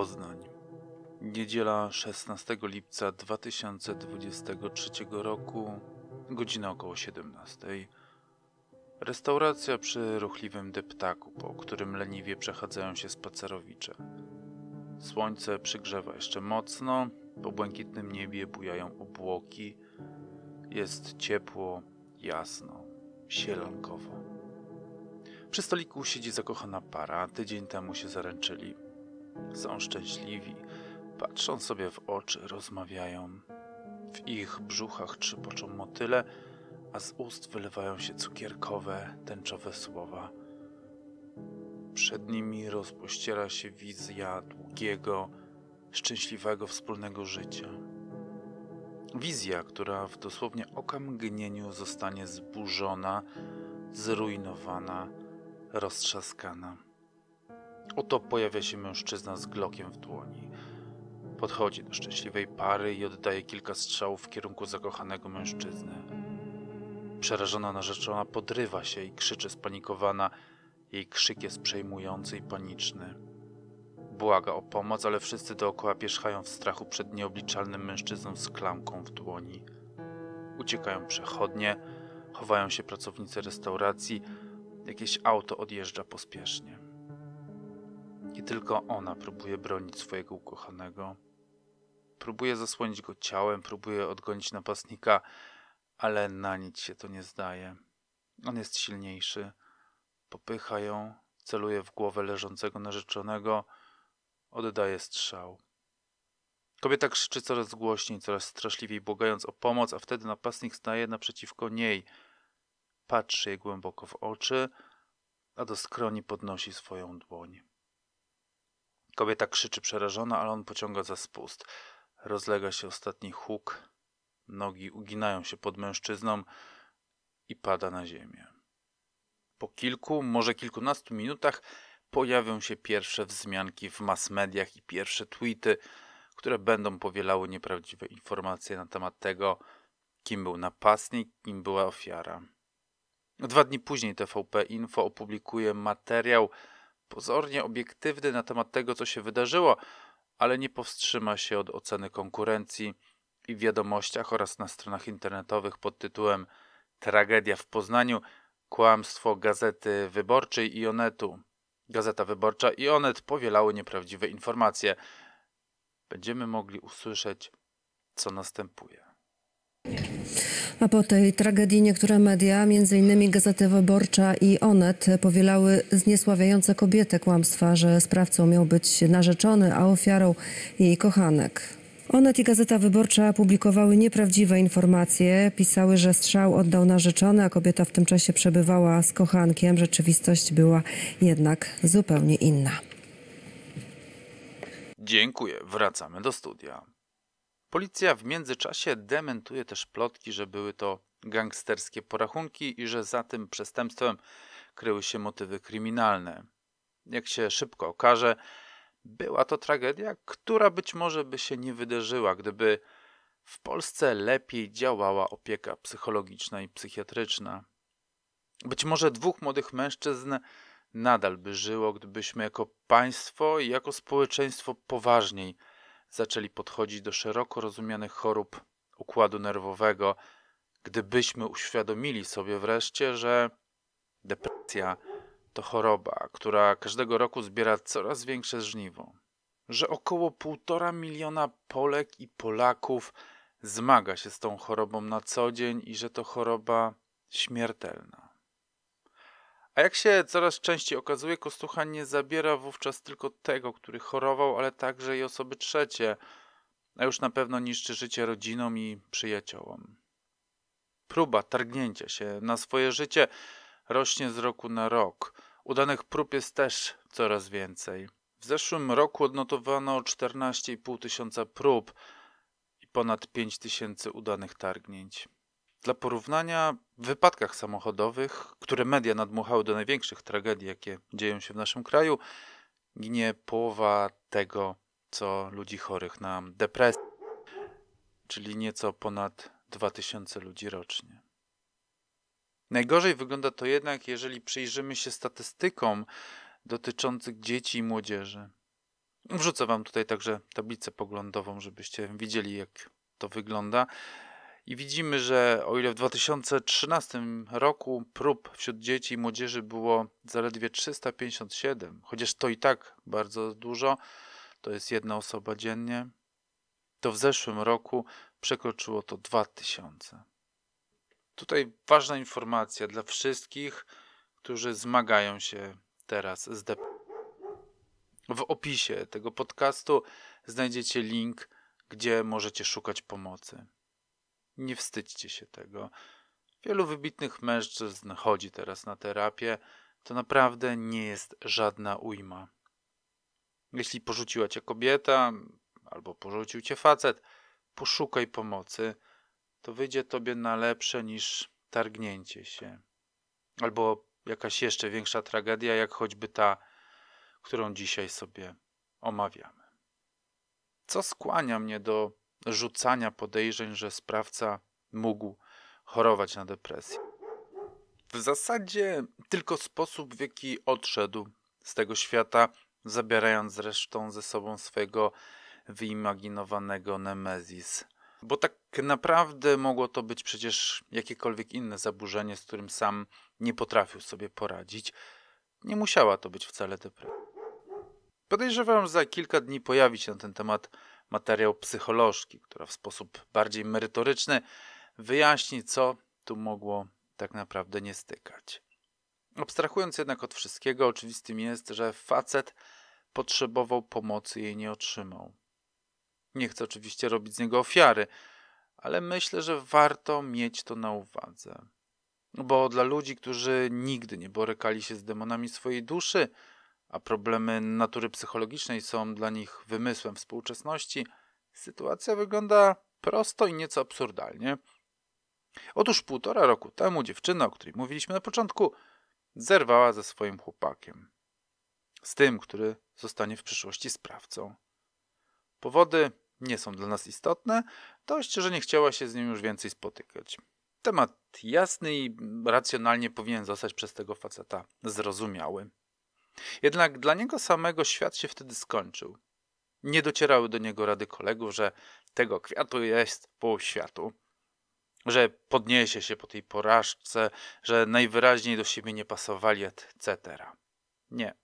Poznań. Niedziela 16 lipca 2023 roku, godzina około 17. Restauracja przy ruchliwym deptaku, po którym leniwie przechadzają się spacerowicze. Słońce przygrzewa jeszcze mocno, po błękitnym niebie bujają obłoki. Jest ciepło, jasno, sielankowo. Przy stoliku siedzi zakochana para, tydzień temu się zaręczyli. Są szczęśliwi, patrzą sobie w oczy, rozmawiają. W ich brzuchach trzypoczą motyle, a z ust wylewają się cukierkowe, tęczowe słowa. Przed nimi rozpościera się wizja długiego, szczęśliwego wspólnego życia. Wizja, która w dosłownie okamgnieniu zostanie zburzona, zrujnowana, roztrzaskana. Oto pojawia się mężczyzna z glokiem w dłoni. Podchodzi do szczęśliwej pary i oddaje kilka strzałów w kierunku zakochanego mężczyzny. Przerażona narzeczona podrywa się i krzyczy spanikowana. Jej krzyk jest przejmujący i paniczny. Błaga o pomoc, ale wszyscy dookoła pierzchają w strachu przed nieobliczalnym mężczyzną z klamką w dłoni. Uciekają przechodnie, chowają się pracownicy restauracji, jakieś auto odjeżdża pospiesznie. I tylko ona próbuje bronić swojego ukochanego. Próbuje zasłonić go ciałem, próbuje odgonić napastnika, ale na nic się to nie zdaje. On jest silniejszy. Popycha ją, celuje w głowę leżącego narzeczonego, oddaje strzał. Kobieta krzyczy coraz głośniej, coraz straszliwiej, błagając o pomoc, a wtedy napastnik staje naprzeciwko niej. Patrzy jej głęboko w oczy, a do skroni podnosi swoją dłoń. Kobieta krzyczy przerażona, ale on pociąga za spust. Rozlega się ostatni huk. Nogi uginają się pod mężczyzną i pada na ziemię. Po kilku, może kilkunastu minutach pojawią się pierwsze wzmianki w mass mediach i pierwsze tweety, które będą powielały nieprawdziwe informacje na temat tego, kim był napastnik, kim była ofiara. Dwa dni później TVP Info opublikuje materiał pozornie obiektywny na temat tego, co się wydarzyło, ale nie powstrzyma się od oceny konkurencji i w wiadomościach oraz na stronach internetowych pod tytułem Tragedia w Poznaniu kłamstwo Gazety Wyborczej i Onetu. Gazeta Wyborcza i Onet powielały nieprawdziwe informacje. Będziemy mogli usłyszeć, co następuje. A po tej tragedii niektóre media, m.in. Gazety Wyborcza i Onet, powielały zniesławiające kobietę kłamstwa, że sprawcą miał być narzeczony, a ofiarą jej kochanek. Onet i Gazeta Wyborcza publikowały nieprawdziwe informacje. Pisały, że strzał oddał narzeczony, a kobieta w tym czasie przebywała z kochankiem. Rzeczywistość była jednak zupełnie inna. Dziękuję. Wracamy do studia. Policja w międzyczasie dementuje też plotki, że były to gangsterskie porachunki i że za tym przestępstwem kryły się motywy kryminalne. Jak się szybko okaże, była to tragedia, która być może by się nie wydarzyła, gdyby w Polsce lepiej działała opieka psychologiczna i psychiatryczna. Być może dwóch młodych mężczyzn nadal by żyło, gdybyśmy jako państwo i jako społeczeństwo poważniej zaczęli podchodzić do szeroko rozumianych chorób układu nerwowego, gdybyśmy uświadomili sobie wreszcie, że depresja to choroba, która każdego roku zbiera coraz większe żniwo, że około półtora miliona Polek i Polaków zmaga się z tą chorobą na co dzień i że to choroba śmiertelna. A jak się coraz częściej okazuje, Kostucha nie zabiera wówczas tylko tego, który chorował, ale także i osoby trzecie, a już na pewno niszczy życie rodzinom i przyjaciołom. Próba targnięcia się na swoje życie rośnie z roku na rok. Udanych prób jest też coraz więcej. W zeszłym roku odnotowano 14,5 tysiąca prób i ponad 5 tysięcy udanych targnięć. Dla porównania, w wypadkach samochodowych, które media nadmuchały do największych tragedii, jakie dzieją się w naszym kraju, ginie połowa tego, co ludzi chorych na depresję, czyli nieco ponad 2000 ludzi rocznie. Najgorzej wygląda to jednak, jeżeli przyjrzymy się statystykom dotyczących dzieci i młodzieży. Wrzucę Wam tutaj także tablicę poglądową, żebyście widzieli, jak to wygląda. I widzimy, że o ile w 2013 roku prób wśród dzieci i młodzieży było zaledwie 357, chociaż to i tak bardzo dużo, to jest jedna osoba dziennie, to w zeszłym roku przekroczyło to 2000. Tutaj ważna informacja dla wszystkich, którzy zmagają się teraz z depresją. W opisie tego podcastu znajdziecie link, gdzie możecie szukać pomocy. Nie wstydźcie się tego. Wielu wybitnych mężczyzn chodzi teraz na terapię. To naprawdę nie jest żadna ujma. Jeśli porzuciła cię kobieta, albo porzucił cię facet, poszukaj pomocy. To wyjdzie tobie na lepsze niż targnięcie się. Albo jakaś jeszcze większa tragedia, jak choćby ta, którą dzisiaj sobie omawiamy. Co skłania mnie do rzucania podejrzeń, że sprawca mógł chorować na depresję. W zasadzie tylko sposób, w jaki odszedł z tego świata, zabierając zresztą ze sobą swojego wyimaginowanego Nemezis. Bo tak naprawdę mogło to być przecież jakiekolwiek inne zaburzenie, z którym sam nie potrafił sobie poradzić. Nie musiała to być wcale depresja. Podejrzewam, że za kilka dni pojawi się na ten temat materiał psycholożki, która w sposób bardziej merytoryczny wyjaśni, co tu mogło tak naprawdę nie stykać. Abstrahując jednak od wszystkiego, oczywistym jest, że facet potrzebował pomocy i jej nie otrzymał. Nie chcę oczywiście robić z niego ofiary, ale myślę, że warto mieć to na uwadze. Bo dla ludzi, którzy nigdy nie borykali się z demonami swojej duszy, a problemy natury psychologicznej są dla nich wymysłem współczesności, sytuacja wygląda prosto i nieco absurdalnie. Otóż półtora roku temu dziewczyna, o której mówiliśmy na początku, zerwała ze swoim chłopakiem. Z tym, który zostanie w przyszłości sprawcą. Powody nie są dla nas istotne, dość, że nie chciała się z nim już więcej spotykać. Temat jasny i racjonalnie powinien zostać przez tego faceta zrozumiały. Jednak dla niego samego świat się wtedy skończył. Nie docierały do niego rady kolegów, że tego kwiatu jest pół światu, że podniesie się po tej porażce, że najwyraźniej do siebie nie pasowali, etc. Nie.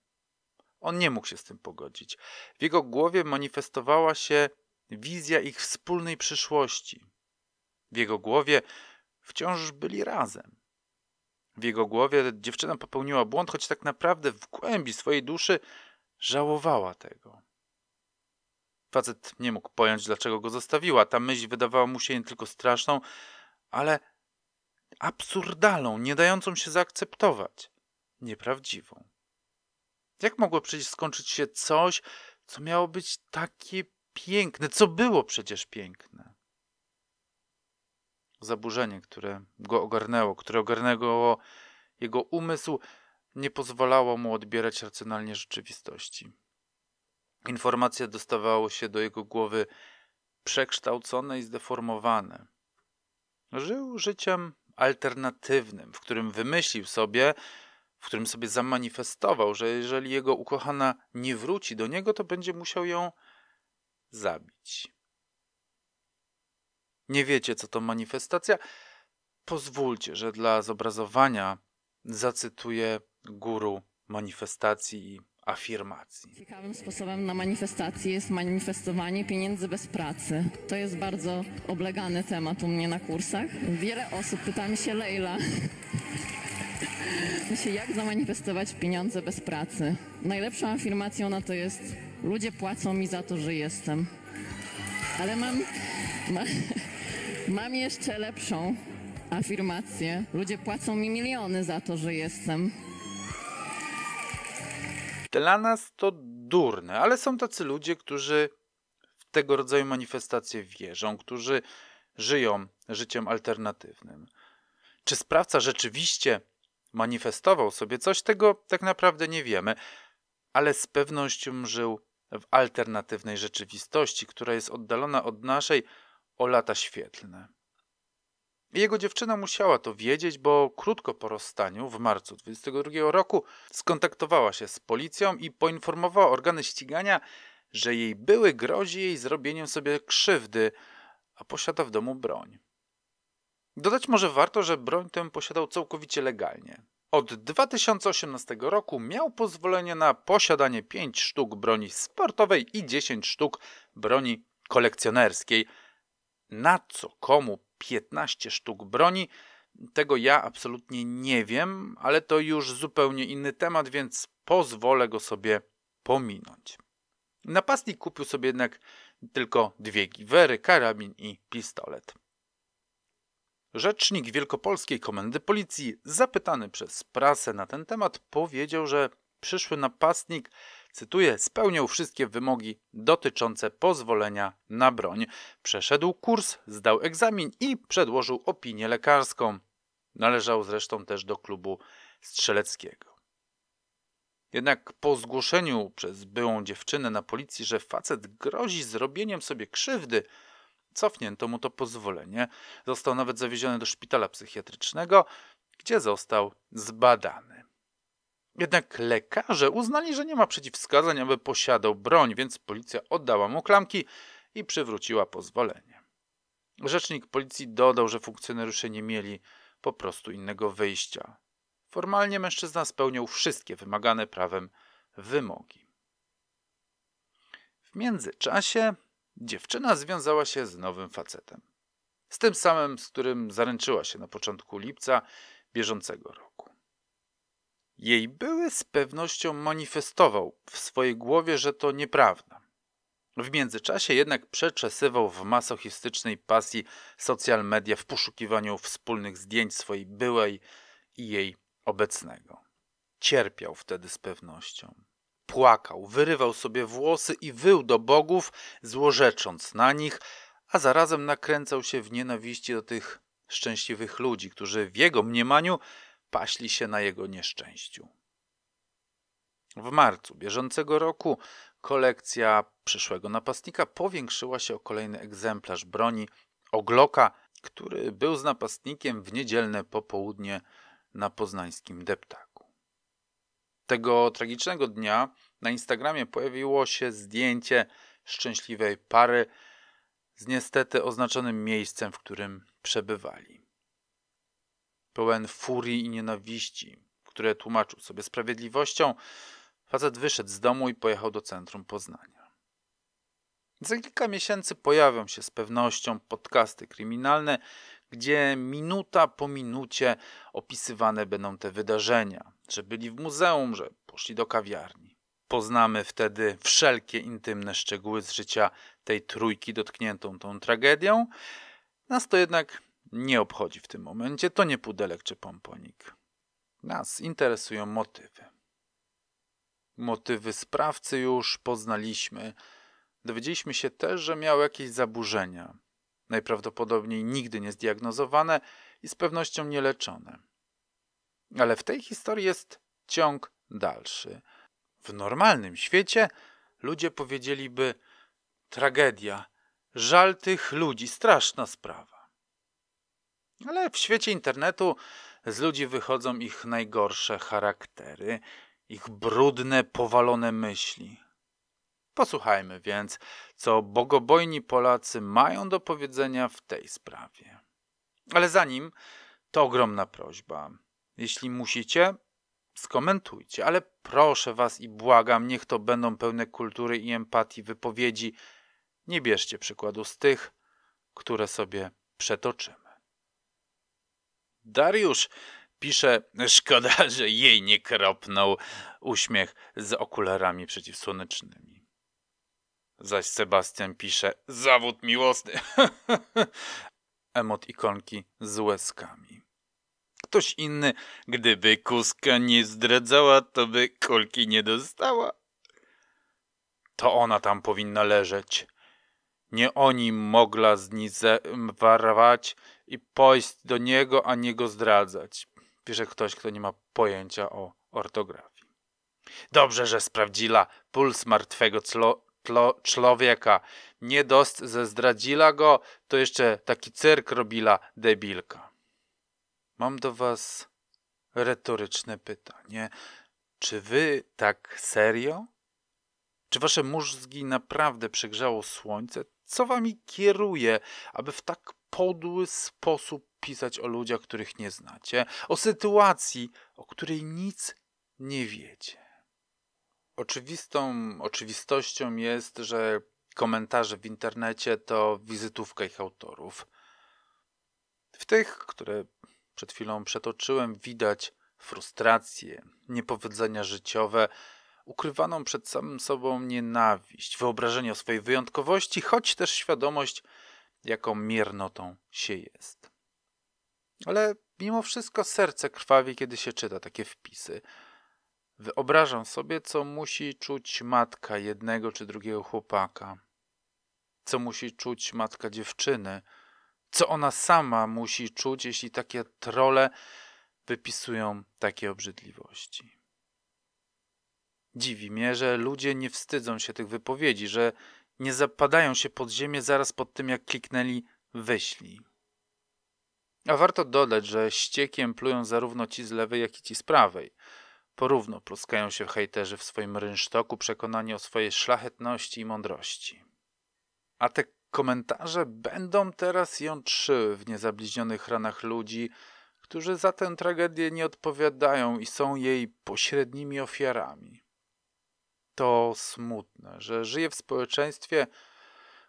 On nie mógł się z tym pogodzić. W jego głowie manifestowała się wizja ich wspólnej przyszłości. W jego głowie wciąż byli razem. W jego głowie dziewczyna popełniła błąd, choć tak naprawdę w głębi swojej duszy żałowała tego. Facet nie mógł pojąć, dlaczego go zostawiła. Ta myśl wydawała mu się nie tylko straszną, ale absurdalną, nie dającą się zaakceptować. Nieprawdziwą. Jak mogło przecież skończyć się coś, co miało być takie piękne, co było przecież piękne? zaburzenie, które go ogarnęło, które ogarnęło jego umysł, nie pozwalało mu odbierać racjonalnie rzeczywistości. Informacje dostawały się do jego głowy przekształcone i zdeformowane. Żył życiem alternatywnym, w którym wymyślił sobie, w którym sobie zamanifestował, że jeżeli jego ukochana nie wróci do niego, to będzie musiał ją zabić nie wiecie, co to manifestacja, pozwólcie, że dla zobrazowania zacytuję guru manifestacji i afirmacji. Ciekawym sposobem na manifestację jest manifestowanie pieniędzy bez pracy. To jest bardzo oblegany temat u mnie na kursach. Wiele osób pyta mi się, Leila, się, jak zamanifestować pieniądze bez pracy. Najlepszą afirmacją na to jest ludzie płacą mi za to, że jestem. Ale mam... Mam jeszcze lepszą afirmację. Ludzie płacą mi miliony za to, że jestem. Dla nas to durne, ale są tacy ludzie, którzy w tego rodzaju manifestacje wierzą, którzy żyją życiem alternatywnym. Czy sprawca rzeczywiście manifestował sobie coś, tego tak naprawdę nie wiemy, ale z pewnością żył w alternatywnej rzeczywistości, która jest oddalona od naszej o lata świetlne. Jego dziewczyna musiała to wiedzieć, bo krótko po rozstaniu, w marcu 2022 roku, skontaktowała się z policją i poinformowała organy ścigania, że jej były grozi jej zrobieniem sobie krzywdy, a posiada w domu broń. Dodać może warto, że broń tę posiadał całkowicie legalnie. Od 2018 roku miał pozwolenie na posiadanie 5 sztuk broni sportowej i 10 sztuk broni kolekcjonerskiej – na co komu 15 sztuk broni, tego ja absolutnie nie wiem, ale to już zupełnie inny temat, więc pozwolę go sobie pominąć. Napastnik kupił sobie jednak tylko dwie giwery, karabin i pistolet. Rzecznik Wielkopolskiej Komendy Policji, zapytany przez prasę na ten temat, powiedział, że przyszły napastnik cytuję, spełniał wszystkie wymogi dotyczące pozwolenia na broń. Przeszedł kurs, zdał egzamin i przedłożył opinię lekarską. Należał zresztą też do klubu strzeleckiego. Jednak po zgłoszeniu przez byłą dziewczynę na policji, że facet grozi zrobieniem sobie krzywdy, cofnięto mu to pozwolenie. Został nawet zawieziony do szpitala psychiatrycznego, gdzie został zbadany. Jednak lekarze uznali, że nie ma przeciwwskazań, aby posiadał broń, więc policja oddała mu klamki i przywróciła pozwolenie. Rzecznik policji dodał, że funkcjonariusze nie mieli po prostu innego wyjścia. Formalnie mężczyzna spełniał wszystkie wymagane prawem wymogi. W międzyczasie dziewczyna związała się z nowym facetem. Z tym samym, z którym zaręczyła się na początku lipca bieżącego roku. Jej były z pewnością manifestował w swojej głowie, że to nieprawda. W międzyczasie jednak przeczesywał w masochistycznej pasji social media w poszukiwaniu wspólnych zdjęć swojej byłej i jej obecnego. Cierpiał wtedy z pewnością. Płakał, wyrywał sobie włosy i wył do bogów, złorzecząc na nich, a zarazem nakręcał się w nienawiści do tych szczęśliwych ludzi, którzy w jego mniemaniu paśli się na jego nieszczęściu. W marcu bieżącego roku kolekcja przyszłego napastnika powiększyła się o kolejny egzemplarz broni Ogloka, który był z napastnikiem w niedzielne popołudnie na poznańskim deptaku. Tego tragicznego dnia na Instagramie pojawiło się zdjęcie szczęśliwej pary z niestety oznaczonym miejscem, w którym przebywali. Pełen furii i nienawiści, które tłumaczył sobie sprawiedliwością, facet wyszedł z domu i pojechał do centrum Poznania. Za kilka miesięcy pojawią się z pewnością podcasty kryminalne, gdzie minuta po minucie opisywane będą te wydarzenia, że byli w muzeum, że poszli do kawiarni. Poznamy wtedy wszelkie intymne szczegóły z życia tej trójki dotkniętą tą tragedią. Nas to jednak nie obchodzi w tym momencie, to nie pudelek czy pomponik. Nas interesują motywy. Motywy sprawcy już poznaliśmy. Dowiedzieliśmy się też, że miał jakieś zaburzenia, najprawdopodobniej nigdy nie zdiagnozowane i z pewnością nieleczone. Ale w tej historii jest ciąg dalszy. W normalnym świecie ludzie powiedzieliby tragedia, żal tych ludzi, straszna sprawa. Ale w świecie internetu z ludzi wychodzą ich najgorsze charaktery, ich brudne, powalone myśli. Posłuchajmy więc, co bogobojni Polacy mają do powiedzenia w tej sprawie. Ale zanim, to ogromna prośba. Jeśli musicie, skomentujcie, ale proszę was i błagam, niech to będą pełne kultury i empatii wypowiedzi. Nie bierzcie przykładu z tych, które sobie przetoczymy. Dariusz pisze, szkoda, że jej nie kropnął uśmiech z okularami przeciwsłonecznymi. Zaś Sebastian pisze, zawód miłosny. Emot ikonki z łezkami. Ktoś inny, gdyby kuska nie zdradzała, to by kulki nie dostała. To ona tam powinna leżeć. Nie oni mogła z nic warwać, i pójść do niego, a nie go zdradzać. Pisze ktoś, kto nie ma pojęcia o ortografii. Dobrze, że sprawdziła puls martwego clo, tlo, człowieka. Nie dost ze zdradzila go, to jeszcze taki cyrk robila debilka. Mam do was retoryczne pytanie. Czy wy tak serio? Czy wasze mózgi naprawdę przegrzało słońce? Co wami kieruje, aby w tak podły sposób pisać o ludziach, których nie znacie, o sytuacji, o której nic nie wiecie. Oczywistą oczywistością jest, że komentarze w internecie to wizytówka ich autorów. W tych, które przed chwilą przetoczyłem, widać frustrację, niepowodzenia życiowe, ukrywaną przed samym sobą nienawiść, wyobrażenie o swojej wyjątkowości, choć też świadomość, jaką miernotą się jest. Ale mimo wszystko serce krwawi, kiedy się czyta takie wpisy. Wyobrażam sobie, co musi czuć matka jednego czy drugiego chłopaka, co musi czuć matka dziewczyny, co ona sama musi czuć, jeśli takie trole wypisują takie obrzydliwości. Dziwi mnie, że ludzie nie wstydzą się tych wypowiedzi, że nie zapadają się pod ziemię zaraz pod tym, jak kliknęli wyślij. A warto dodać, że ściekiem plują zarówno ci z lewej, jak i ci z prawej. Porówno pluskają się hejterzy w swoim rynsztoku przekonani o swojej szlachetności i mądrości. A te komentarze będą teraz jątrzyły w niezabliźnionych ranach ludzi, którzy za tę tragedię nie odpowiadają i są jej pośrednimi ofiarami to smutne, że żyję w społeczeństwie,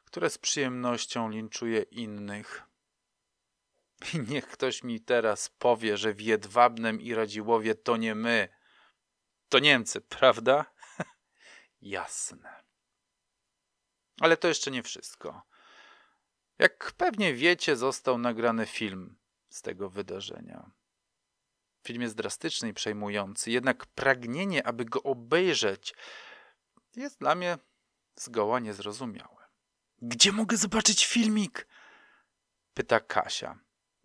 które z przyjemnością linczuje innych. I niech ktoś mi teraz powie, że w Jedwabnem i Radziłowie to nie my, to Niemcy, prawda? Jasne. Ale to jeszcze nie wszystko. Jak pewnie wiecie, został nagrany film z tego wydarzenia. Film jest drastyczny i przejmujący, jednak pragnienie, aby go obejrzeć, jest dla mnie zgoła niezrozumiałe. Gdzie mogę zobaczyć filmik? Pyta Kasia.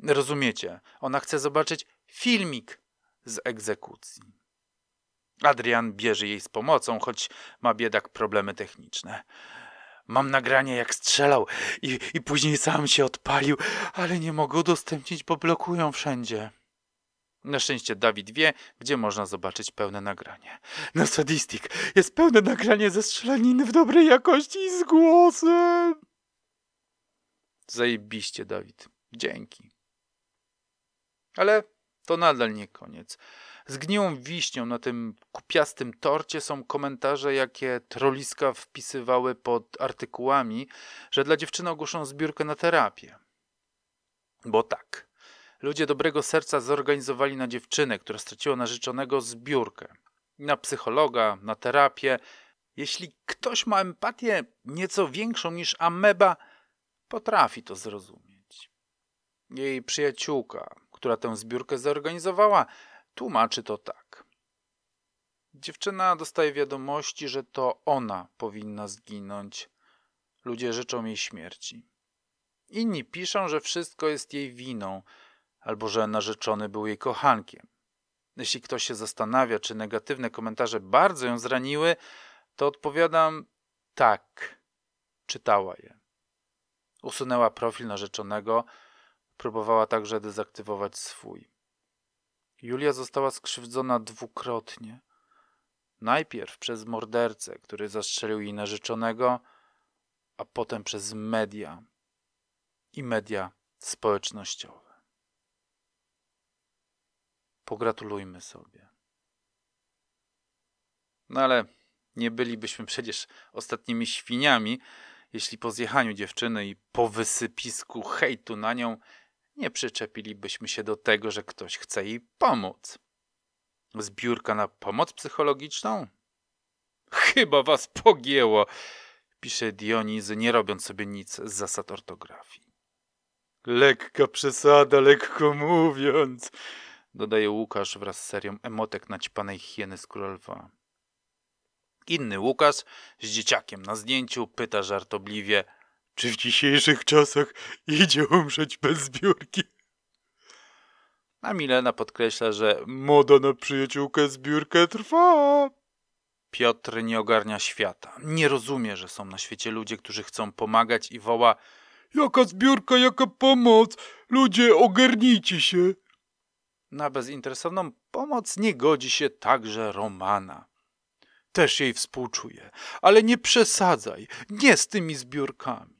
Rozumiecie, ona chce zobaczyć filmik z egzekucji. Adrian bierze jej z pomocą, choć ma biedak problemy techniczne. Mam nagranie jak strzelał i, i później sam się odpalił, ale nie mogę udostępnić, bo blokują wszędzie. Na szczęście Dawid wie, gdzie można zobaczyć pełne nagranie. Na Sadistik jest pełne nagranie ze strzelaniny w dobrej jakości i z głosem. Zajebiście, Dawid. Dzięki. Ale to nadal nie koniec. Z gniłą wiśnią na tym kupiastym torcie są komentarze, jakie troliska wpisywały pod artykułami, że dla dziewczyny ogłoszą zbiórkę na terapię. Bo tak, Ludzie dobrego serca zorganizowali na dziewczynę, która straciła narzeczonego, zbiórkę. Na psychologa, na terapię. Jeśli ktoś ma empatię nieco większą niż ameba, potrafi to zrozumieć. Jej przyjaciółka, która tę zbiórkę zorganizowała, tłumaczy to tak. Dziewczyna dostaje wiadomości, że to ona powinna zginąć. Ludzie życzą jej śmierci. Inni piszą, że wszystko jest jej winą – albo że narzeczony był jej kochankiem. Jeśli ktoś się zastanawia, czy negatywne komentarze bardzo ją zraniły, to odpowiadam tak, czytała je. Usunęła profil narzeczonego, próbowała także dezaktywować swój. Julia została skrzywdzona dwukrotnie. Najpierw przez mordercę, który zastrzelił jej narzeczonego, a potem przez media i media społecznościowe. Pogratulujmy sobie. No ale nie bylibyśmy przecież ostatnimi świniami, jeśli po zjechaniu dziewczyny i po wysypisku hejtu na nią nie przyczepilibyśmy się do tego, że ktoś chce jej pomóc. Zbiórka na pomoc psychologiczną? Chyba was pogięło, pisze Dionizy, nie robiąc sobie nic z zasad ortografii. Lekka przesada, lekko mówiąc, dodaje Łukasz wraz z serią emotek naćpanej hieny z królwa. Inny Łukasz z dzieciakiem na zdjęciu pyta żartobliwie czy w dzisiejszych czasach idzie umrzeć bez zbiórki? A Milena podkreśla, że moda na przyjaciółkę zbiórkę trwa. Piotr nie ogarnia świata. Nie rozumie, że są na świecie ludzie, którzy chcą pomagać i woła Jaka zbiórka, jaka pomoc! Ludzie, ogarnijcie się! Na bezinteresowną pomoc nie godzi się także Romana. Też jej współczuję, ale nie przesadzaj, nie z tymi zbiórkami.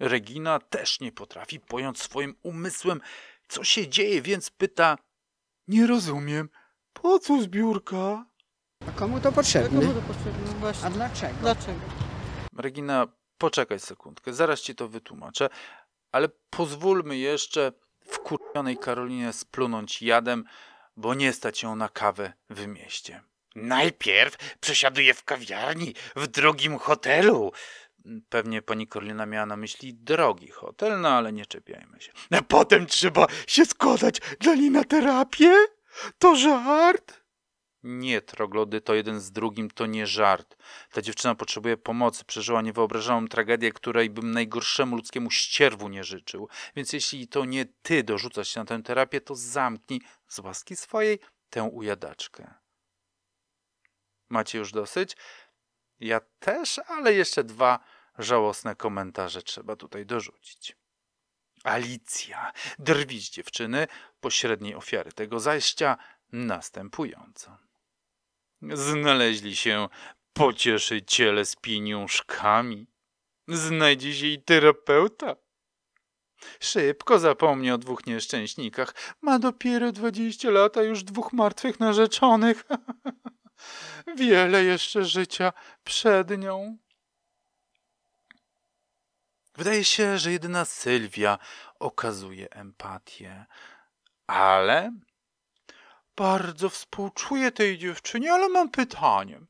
Regina też nie potrafi pojąć swoim umysłem, co się dzieje, więc pyta: Nie rozumiem, po co zbiórka? A komu to potrzebne? A no A dlaczego? Dlaczego? Regina, poczekaj sekundkę, zaraz ci to wytłumaczę, ale pozwólmy jeszcze Kurczonej Karolinie splunąć jadem, bo nie stać ją na kawę w mieście. Najpierw przesiaduję w kawiarni, w drogim hotelu. Pewnie pani Korlina miała na myśli drogi hotel, no ale nie czepiajmy się. A potem trzeba się składać dla niej na terapię? To żart? Nie, troglody, to jeden z drugim to nie żart. Ta dziewczyna potrzebuje pomocy, przeżyła niewyobrażalną tragedię, której bym najgorszemu ludzkiemu ścierwu nie życzył. Więc jeśli to nie ty dorzucasz się na tę terapię, to zamknij z łaski swojej tę ujadaczkę. Macie już dosyć? Ja też, ale jeszcze dwa żałosne komentarze trzeba tutaj dorzucić. Alicja, drwić dziewczyny, pośredniej ofiary tego zajścia, następująco. Znaleźli się pocieszyciele z pieniążkami. Znajdzie się i terapeuta. Szybko zapomni o dwóch nieszczęśnikach. Ma dopiero dwadzieścia lat, a już dwóch martwych narzeczonych. Wiele jeszcze życia przed nią. Wydaje się, że jedyna Sylwia okazuje empatię. Ale bardzo współczuję tej dziewczynie, ale mam pytanie.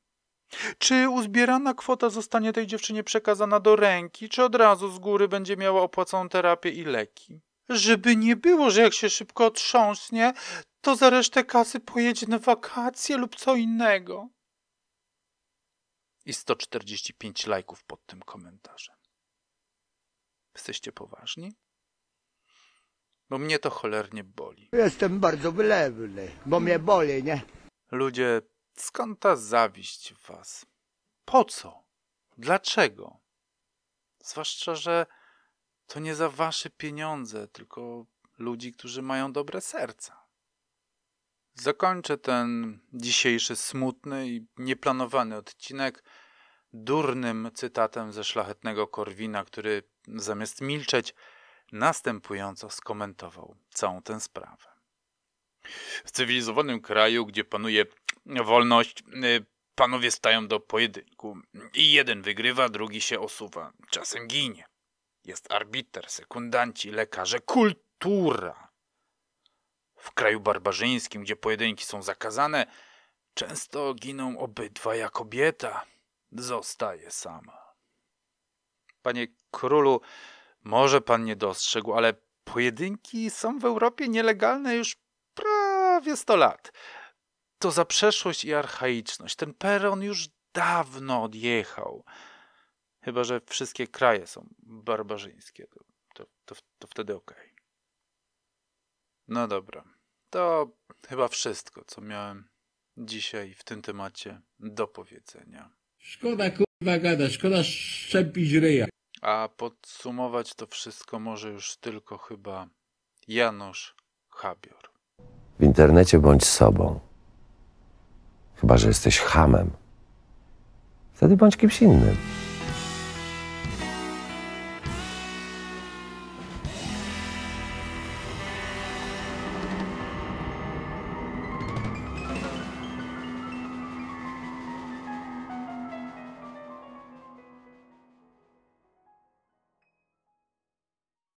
Czy uzbierana kwota zostanie tej dziewczynie przekazana do ręki, czy od razu z góry będzie miała opłaconą terapię i leki? Żeby nie było, że jak się szybko otrząśnie, to za resztę kasy pojedzie na wakacje lub co innego. I 145 lajków pod tym komentarzem. Jesteście poważni? bo mnie to cholernie boli. Jestem bardzo wylewny, bo mnie boli, nie? Ludzie, skąd ta zawiść w was? Po co? Dlaczego? Zwłaszcza, że to nie za wasze pieniądze, tylko ludzi, którzy mają dobre serca. Zakończę ten dzisiejszy smutny i nieplanowany odcinek durnym cytatem ze szlachetnego Korwina, który zamiast milczeć, następująco skomentował całą tę sprawę. W cywilizowanym kraju, gdzie panuje wolność, y, panowie stają do pojedynku i jeden wygrywa, drugi się osuwa, czasem ginie. Jest arbiter, sekundanci, lekarze, kultura. W kraju barbarzyńskim, gdzie pojedynki są zakazane, często giną obydwaja kobieta. Zostaje sama. Panie królu, może pan nie dostrzegł, ale pojedynki są w Europie nielegalne już prawie 100 lat. To za przeszłość i archaiczność. Ten peron już dawno odjechał. Chyba, że wszystkie kraje są barbarzyńskie. To, to, to wtedy okej. Okay. No dobra. To chyba wszystko, co miałem dzisiaj w tym temacie do powiedzenia. Szkoda kurwa gada, szkoda szczepić ryja. A podsumować to wszystko może już tylko chyba Janusz Chabior. W internecie bądź sobą. Chyba, że jesteś hamem. Wtedy bądź kimś innym.